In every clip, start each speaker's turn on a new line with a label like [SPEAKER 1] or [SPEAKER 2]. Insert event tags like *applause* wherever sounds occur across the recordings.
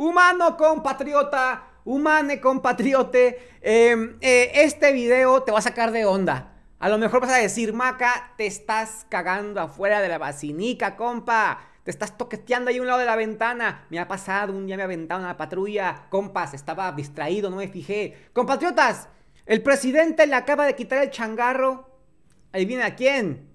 [SPEAKER 1] Humano compatriota, humane compatriote, em, eh, este video te va a sacar de onda. A lo mejor vas a decir, Maca, te estás cagando afuera de la vacinica, compa. Te estás toqueteando ahí un lado de la ventana. Me ha pasado, un día me aventaron a la patrulla. Compas, estaba distraído, no me fijé. Compatriotas, el presidente le acaba de quitar el changarro. Ahí viene a quién?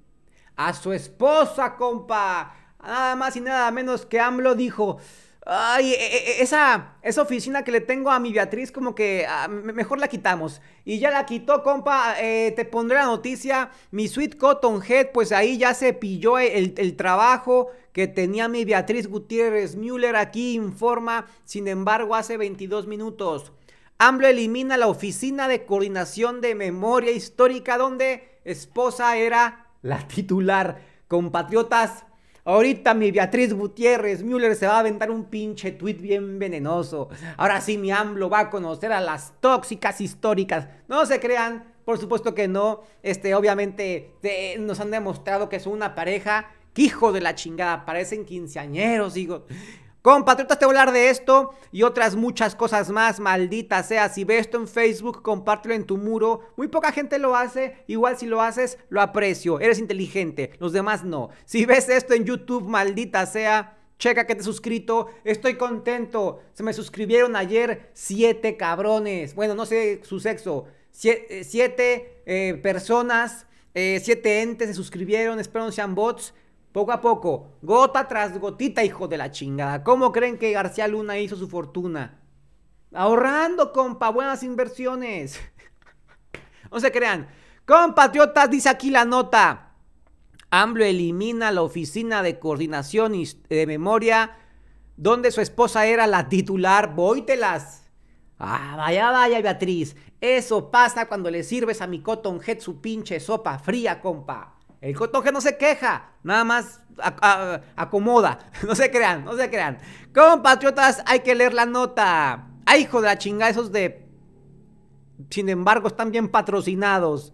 [SPEAKER 1] A su esposa, compa. Nada más y nada menos que AMLO dijo, Ay, e, e, e, esa, esa oficina que le tengo a mi Beatriz, como que ah, mejor la quitamos. Y ya la quitó, compa. Eh, te pondré la noticia. Mi Sweet Cotton Head, pues ahí ya se pilló el, el trabajo que tenía mi Beatriz Gutiérrez Müller. Aquí informa, sin embargo, hace 22 minutos. AMLO elimina la oficina de coordinación de memoria histórica, donde esposa era la titular. Compatriotas. Ahorita mi Beatriz Gutiérrez Müller se va a aventar un pinche tweet bien venenoso. Ahora sí mi AMLO va a conocer a las tóxicas históricas. No se crean, por supuesto que no. Este, obviamente nos han demostrado que son una pareja que hijo de la chingada, parecen quinceañeros, digo. Compatriotas, te voy a hablar de esto y otras muchas cosas más, maldita sea. Si ves esto en Facebook, compártelo en tu muro. Muy poca gente lo hace, igual si lo haces, lo aprecio. Eres inteligente, los demás no. Si ves esto en YouTube, maldita sea. Checa que te he suscrito. Estoy contento. Se me suscribieron ayer siete cabrones. Bueno, no sé su sexo. Eh, siete, eh, personas, eh, siete entes se suscribieron. Espero no sean bots. Poco a poco, gota tras gotita, hijo de la chingada. ¿Cómo creen que García Luna hizo su fortuna? Ahorrando, compa, buenas inversiones. *laughs* no se crean. Compatriotas, dice aquí la nota. AMLO elimina la oficina de coordinación y de memoria donde su esposa era la titular. Voítelas. Ah, vaya, vaya, Beatriz. Eso pasa cuando le sirves a mi Cotton Head su pinche sopa fría, compa. El cotoje no se queja, nada más acomoda. *laughs* No se crean, no se crean. Compatriotas, hay que leer la nota. Ay, ah, hijo de la chingada, esos de... Sin embargo, están bien patrocinados.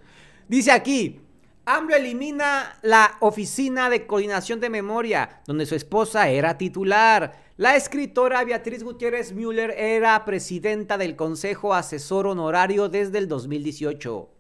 [SPEAKER 1] Dice aquí, AMLO elimina la oficina de coordinación de memoria, donde su esposa era titular. La escritora Beatriz Gutiérrez Müller era presidenta del Consejo Asesor Honorario desde el 2018.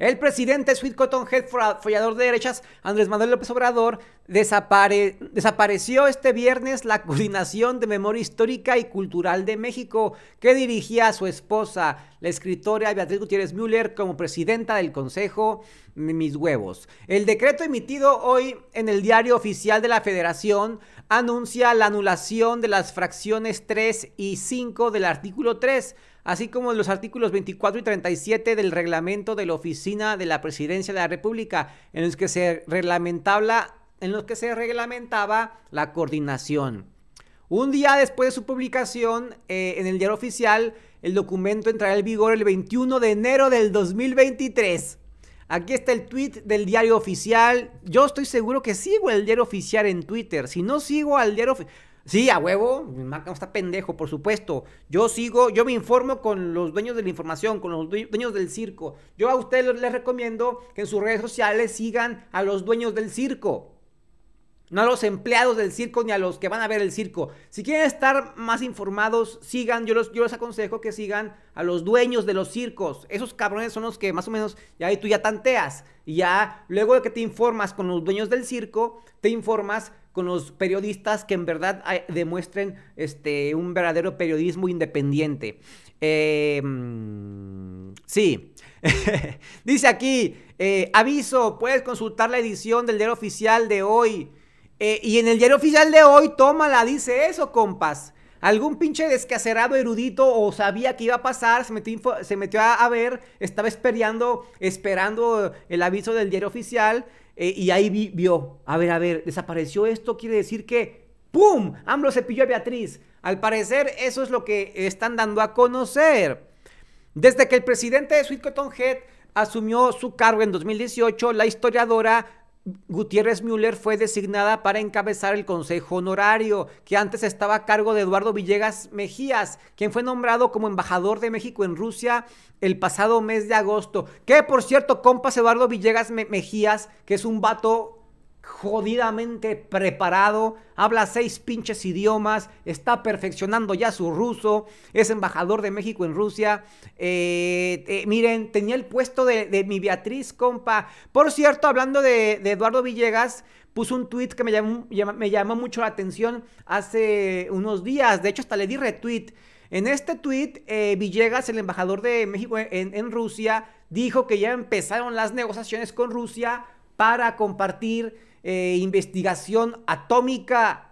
[SPEAKER 1] El presidente Sweet Cotton Head, follador de derechas, Andrés Manuel López Obrador, desapareció este viernes la coordinación de memoria histórica y cultural de México que dirigía a su esposa, la escritora Beatriz Gutiérrez Müller, como presidenta del Consejo mis huevos. El decreto emitido hoy en el diario oficial de la Federación anuncia la anulación de las fracciones 3 y 5 del artículo 3 así como los artículos 24 y 37 del reglamento de la Oficina de la Presidencia de la República, en los que se reglamentaba, en los que se reglamentaba la coordinación. Un día después de su publicación eh, en el diario oficial, el documento entrará en vigor el 21 de enero del 2023. Aquí está el tweet del diario oficial. Yo estoy seguro que sigo el diario oficial en Twitter. Si no sigo al diario oficial... Sí, a huevo, mi marca está pendejo, por supuesto. Yo sigo, yo me informo con los dueños de la información, con los dueños del circo. Yo a ustedes les recomiendo que en sus redes sociales sigan a los dueños del circo. No a los empleados del circo ni a los que van a ver el circo. Si quieren estar más informados, sigan. Yo, los, yo les aconsejo que sigan a los dueños de los circos. Esos cabrones son los que más o menos ya ahí tú ya tanteas. Y ya luego de que te informas con los dueños del circo, te informas con los periodistas que en verdad demuestren este, un verdadero periodismo independiente. Em, sí, *laughs* dice aquí, eh, aviso, puedes consultar la edición del diario oficial de hoy. Eh, y en el diario oficial de hoy, tómala, dice eso, compas. Algún pinche descacerado erudito o sabía que iba a pasar, se metió, se metió a, a, ver, estaba esperando, esperando el aviso del diario oficial eh, y ahí vio, a ver, a ver, desapareció esto, quiere decir que, ¡pum! AMLO se pilló a Beatriz. Al parecer eso es lo que están dando a conocer. Desde que el presidente de Sweet Cotton Head asumió su cargo en 2018, la historiadora Gutiérrez Müller fue designada para encabezar el Consejo Honorario, que antes estaba a cargo de Eduardo Villegas Mejías, quien fue nombrado como embajador de México en Rusia el pasado mes de agosto. Que por cierto, compas Eduardo Villegas Mejías, que es un vato jodidamente preparado, habla seis pinches idiomas, está perfeccionando ya su ruso, es embajador de México en Rusia. Eh, eh, miren, tenía el puesto de, mi Beatriz, compa. Por cierto, hablando de, Eduardo Villegas, puso un tweet que me llamó, me mucho la atención hace unos días. De hecho, hasta le di retweet. En este tweet, eh, Villegas, el embajador de México en Rusia, dijo que ya empezaron las negociaciones con Rusia para compartir eh, investigación atómica.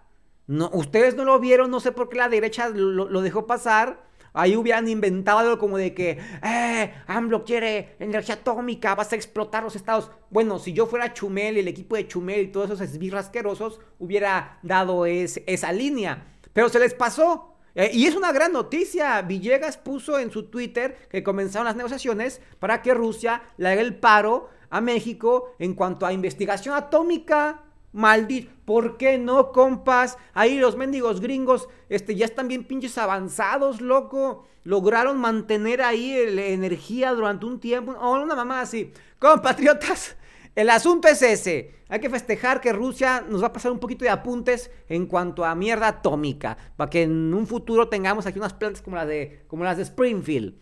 [SPEAKER 1] ustedes no lo vieron, no sé por qué la derecha lo, dejó pasar. Ahí hubieran inventado como de que, eh, AMLO quiere eh, energía atómica, vas a explotar los estados. Bueno, si yo fuera Chumel, y el equipo de Chumel y todos esos esbirrasquerosos, hubiera dado esa línea. Pero se les pasó. Eh, y es una gran noticia. Villegas puso en su Twitter que comenzaron las negociaciones para que Rusia le haga el paro a México en cuanto a investigación atómica. Maldito, ¿por qué no, compas? Ahí los mendigos gringos este, ya están bien pinches avanzados, loco. Lograron mantener ahí la energía durante un tiempo. oh, una mamá así. Compatriotas, el asunto es ese. Hay que festejar que Rusia nos va a pasar un poquito de apuntes en cuanto a mierda atómica. Para que en un futuro tengamos aquí unas plantas como las de, como las de Springfield.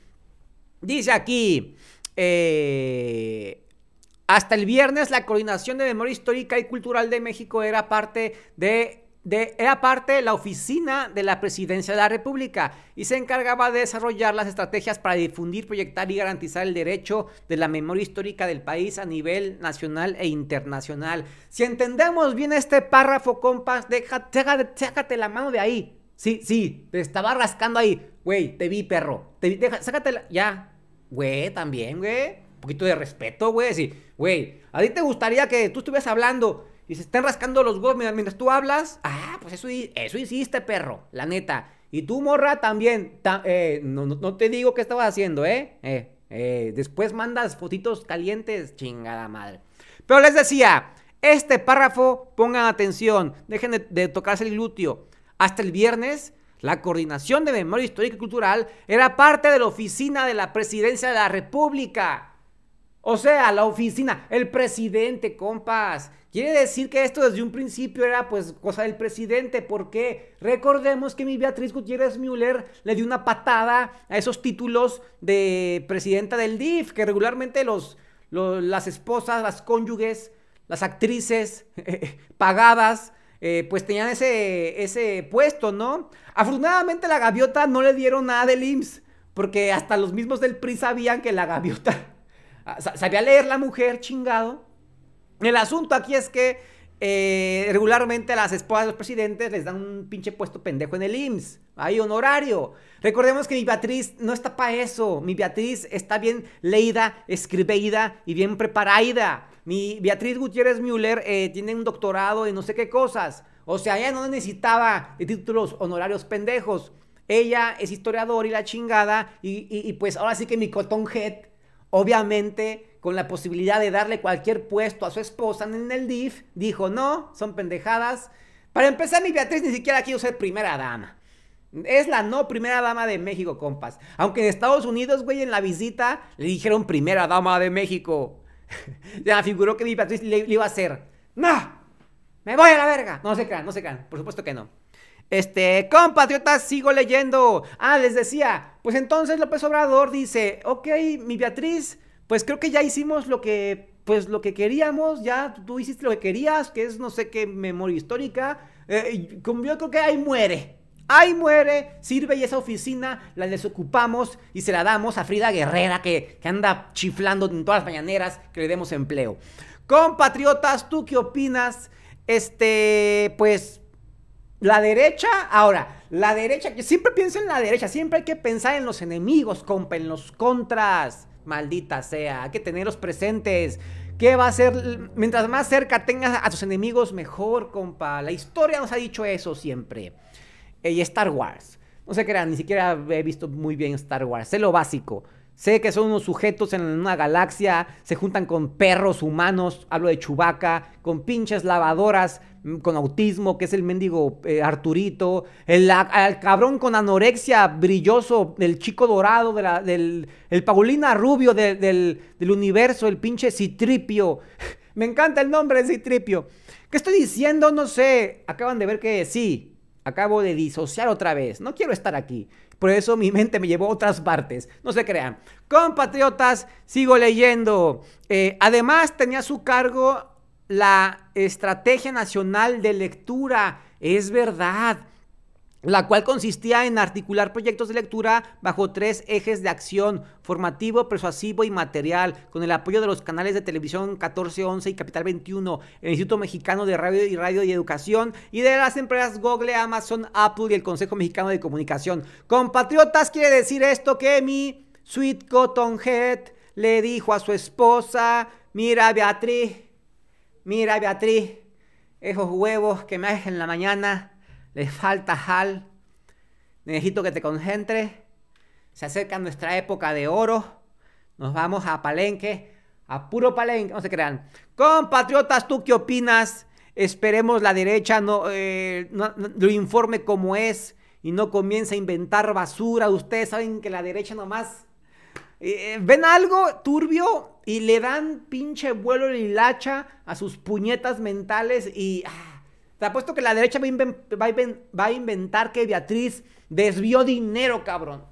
[SPEAKER 1] Dice aquí. Eh. Hasta el viernes, la coordinación de memoria histórica y cultural de México era parte de era parte la oficina de la Presidencia de la República y se encargaba de desarrollar las estrategias para difundir, proyectar y garantizar el derecho de la memoria histórica del país a nivel nacional e internacional. Si entendemos bien este párrafo, compas, deja, la mano de ahí. Sí, sí, te estaba rascando ahí. Güey, te vi, perro. Te deja, sácatela. Ya. Güey, también, güey. Un poquito de respeto, güey. Así, güey, a ti te gustaría que tú estuvieras hablando y se estén rascando los huevos mientras tú hablas. Ah, pues eso, eso hiciste, perro, la neta. Y tú, morra, también. Eh, no, te digo qué estabas haciendo, ¿eh? ¿eh? Eh, Después mandas fotitos calientes, chingada madre. Pero les decía, este párrafo, pongan atención, dejen de, tocarse el glúteo. Hasta el viernes, la coordinación de memoria histórica y cultural era parte de la oficina de la presidencia de la República. O sea, la oficina, el presidente, compas. Quiere decir que esto desde un principio era pues cosa del presidente, porque recordemos que mi Beatriz Gutiérrez Müller le dio una patada a esos títulos de presidenta del DIF, que regularmente los, las esposas, las cónyuges, las actrices *laughs* pagadas, eh, pues tenían ese, ese puesto, ¿no? Afortunadamente la gaviota no le dieron nada del IMSS, porque hasta los mismos del PRI sabían que la gaviota Ah, sabía leer la mujer, chingado. El asunto aquí es que eh, regularmente a las esposas de los presidentes les dan un pinche puesto pendejo en el IMSS. Hay honorario. Recordemos que mi Beatriz no está para eso. Mi Beatriz está bien leída, escribida y bien preparada. Mi Beatriz Gutiérrez Müller eh, tiene un doctorado en no sé qué cosas. O sea, ella no necesitaba títulos honorarios pendejos. Ella es historiadora y la chingada. Y, pues ahora sí que mi cotón head obviamente con la posibilidad de darle cualquier puesto a su esposa en el DIF, dijo, no, son pendejadas. Para empezar, mi Beatriz ni siquiera quiere ser primera dama. Es la no primera dama de México, compas. Aunque en Estados Unidos, güey, en la visita le dijeron primera dama de México. *laughs* ya figuró que mi Beatriz le, iba a ser. ¡No! ¡Me voy a la verga! No se crean, no se crean. Por supuesto que no. Este, compatriotas, sigo leyendo. Ah, les decía, pues entonces López Obrador dice, ok, mi Beatriz, pues creo que ya hicimos lo que, pues lo que queríamos, ya tú hiciste lo que querías, que es no sé qué memoria histórica. Eh, yo creo que ahí muere. Ahí muere, sirve y esa oficina la desocupamos y se la damos a Frida Guerrera que, que anda chiflando en todas las mañaneras que le demos empleo. Compatriotas, ¿tú qué opinas? Este, pues la derecha, ahora, la derecha, que siempre pienso en la derecha, siempre hay que pensar en los enemigos, compa, en los contras, maldita sea, hay que tenerlos presentes. ¿Qué va a ser? Mientras más cerca tengas a tus enemigos, mejor, compa. La historia nos ha dicho eso siempre. Eh, y Star Wars. No sé qué ni siquiera he visto muy bien Star Wars. Sé lo básico. Sé que son unos sujetos en una galaxia, se juntan con perros humanos, hablo de Chubaca, con pinches lavadoras, mm, con autismo, que es el mendigo eh, Arturito, el, cabrón con anorexia brilloso, el chico dorado, de la, del, el Paulina Rubio del, del universo, el pinche Citripio. *laughs* Me encanta el nombre de Citripio. ¿Qué estoy diciendo? No sé. Acaban de ver que sí, acabo de disociar otra vez, no quiero estar aquí. Por eso mi mente me llevó a otras partes, no se crean. Compatriotas, sigo leyendo. Eh, además tenía a su cargo la Estrategia Nacional de Lectura, es verdad la cual consistía en articular proyectos de lectura bajo tres ejes de acción, formativo, persuasivo y material, con el apoyo de los canales de televisión 11 y Capital 21, el Instituto Mexicano de Radio y Radio y Educación y de las empresas Google, Amazon, Apple y el Consejo Mexicano de Comunicación. Compatriotas, quiere decir esto que mi Sweet Cotton Head le dijo a su esposa, mira Beatriz, mira Beatriz, esos huevos que me haces en la mañana le falta Hal. Necesito que te concentres. Se acerca nuestra época de oro. Nos vamos a Palenque, a puro Palenque, no se crean. Compatriotas, ¿tú qué opinas? Esperemos la derecha no, eh, lo informe como es y no comience a inventar basura. Ustedes saben que la derecha nomás eh, eh, ven algo turbio y le dan pinche vuelo y hilacha a sus puñetas mentales y... Ah, te apuesto que la derecha va, a inventar que Beatriz desvió dinero, cabrón.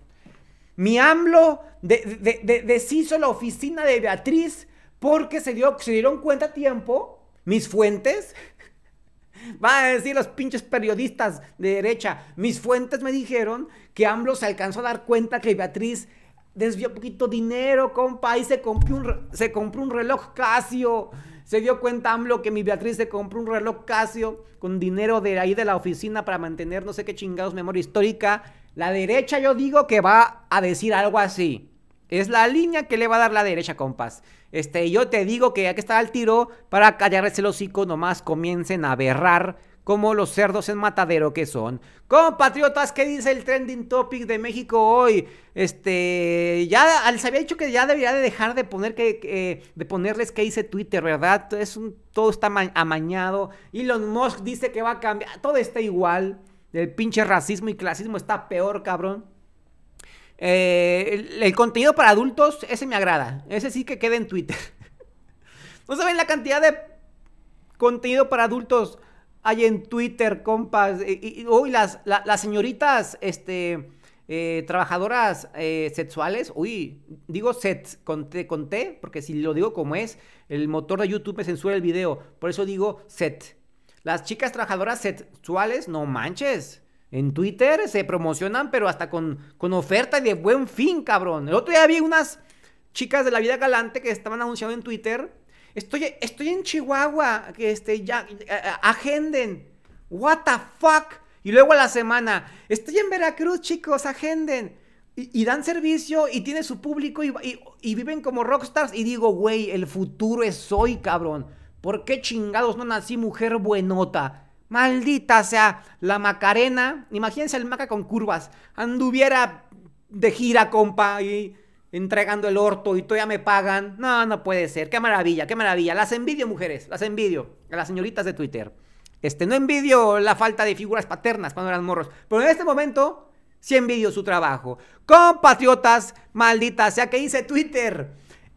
[SPEAKER 1] Mi AMLO deshizo la oficina de Beatriz porque se, dio, se dieron cuenta a tiempo, mis fuentes, *laughs* van a decir los pinches periodistas de derecha, mis fuentes me dijeron que AMLO se alcanzó a dar cuenta que Beatriz desvió poquito dinero, compa, y se compró un, se compró un reloj Casio se dio cuenta AMLO que mi Beatriz se compró un reloj Casio con dinero de ahí de la oficina para mantener no sé qué chingados memoria histórica. La derecha yo digo que va a decir algo así. Es la línea que le va a dar la derecha, compas. Este, yo te digo que ya que estar al tiro para callarse el hocico, nomás comiencen a berrar como los cerdos en matadero que son. Compatriotas, ¿qué dice el trending topic de México hoy? Este, ya les había dicho que ya debería de dejar de poner que, eh, de ponerles que hice Twitter, ¿verdad? Es todo está amañado. Elon Musk dice que va a cambiar, todo está igual. El pinche racismo y clasismo está peor, cabrón. Eh, el, contenido para adultos, ese me agrada. Ese sí que queda en Twitter. *laughs* ¿No saben la cantidad de contenido para adultos? hay en Twitter, compas. Y, las, las señoritas, este, eh, trabajadoras eh, sexuales, uy, digo set, con conté, con porque si lo digo como es, el motor de YouTube me censura el video, por eso digo set. Las chicas trabajadoras sexuales, no manches. En Twitter se promocionan, pero hasta con, con oferta de buen fin, cabrón. El otro día vi unas chicas de la vida galante que estaban anunciando en Twitter Estoy, en Chihuahua, que este, ya, agenden. What the fuck. Y luego a la semana, estoy en Veracruz, chicos, agenden. Y, dan servicio y tiene su público y, viven como rockstars. Y digo, güey, el futuro es hoy, cabrón. ¿Por qué chingados no nací mujer buenota? Maldita sea la Macarena. Imagínense el Maca con curvas. Anduviera de gira, compa. Y entregando el orto y todavía me pagan. No, no puede ser. Qué maravilla, qué maravilla. Las envidio, mujeres, las envidio. A las señoritas de Twitter. Este, no envidio la falta de figuras paternas cuando eran morros. Pero en este momento, sí envidio su trabajo. Compatriotas, O sea que dice Twitter.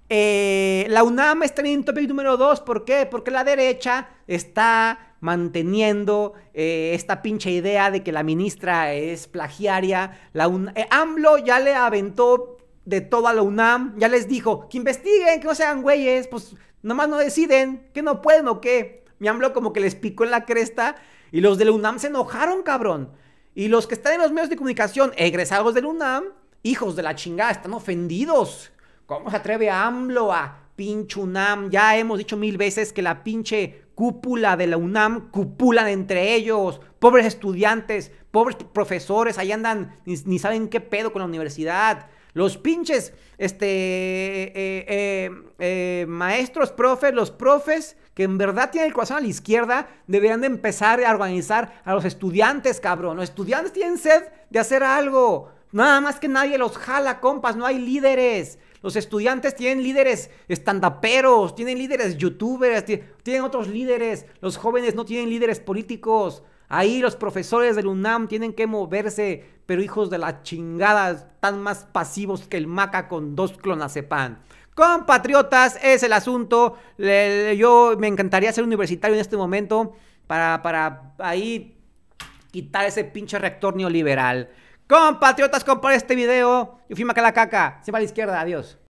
[SPEAKER 1] Eh, la UNAM está en topic número 2. ¿Por qué? Porque la derecha está manteniendo eh, esta pinche idea de que la ministra es plagiaria. La eh, AMLO ya le aventó de toda la UNAM. Ya les dijo que investiguen, que no sean güeyes, pues nomás no deciden, que no pueden o qué. Mi AMLO como que les picó en la cresta y los de la UNAM se enojaron, cabrón. Y los que están en los medios de comunicación, egresados de la UNAM, hijos de la chingada, están ofendidos. ¿Cómo se atreve a AMLO a pinche UNAM? Ya hemos dicho mil veces que la pinche cúpula de la UNAM cupulan entre ellos. Pobres estudiantes, pobres profesores, ahí andan, ni saben qué pedo con la universidad los pinches este, eh, eh, eh, maestros, profes, los profes que en verdad tienen el corazón a la izquierda, deberían de empezar a organizar a los estudiantes, cabrón. Los estudiantes tienen sed de hacer algo. Nada más que nadie los jala, compas, no hay líderes. Los estudiantes tienen líderes estandaperos, tienen líderes youtubers, tienen otros líderes. Los jóvenes no tienen líderes políticos. Ahí los profesores del UNAM tienen que moverse, pero hijos de la chingada, están más pasivos que el maca con dos clonazepam. Compatriotas, es el asunto. yo me encantaría ser universitario en este momento para, para ahí quitar ese pinche rector neoliberal. Compatriotas, comparte este video. Yo fui Se va a la izquierda. Adiós.